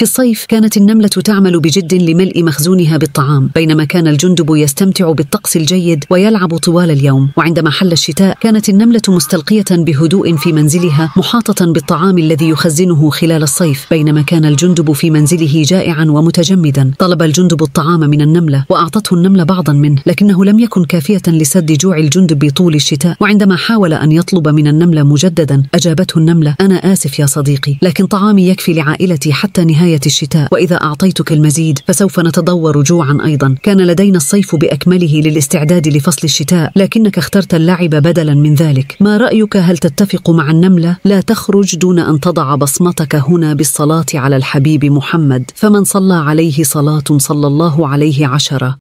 في الصيف كانت النملة تعمل بجد لملء مخزونها بالطعام بينما كان الجندب يستمتع بالطقس الجيد ويلعب طوال اليوم وعندما حل الشتاء كانت النملة مستلقية بهدوء في منزلها محاطة بالطعام الذي يخزنه خلال الصيف بينما كان الجندب في منزله جائعا ومتجمدا طلب الجندب الطعام من النملة وأعطته النملة بعضا منه لكنه لم يكن كافية لسد جوع الجندب طول الشتاء وعندما حاول أن يطلب من النملة مجددا أجابته النملة أنا آسف يا صديقي لكن طعامي يكفي لعائلتي حتى نهاية نهاية الشتاء وإذا أعطيتك المزيد فسوف نتضور جوعا أيضا كان لدينا الصيف بأكمله للاستعداد لفصل الشتاء لكنك اخترت اللعب بدلا من ذلك ما رأيك هل تتفق مع النملة لا تخرج دون أن تضع بصمتك هنا بالصلاة على الحبيب محمد فمن صلى عليه صلاة صلى الله عليه عشرة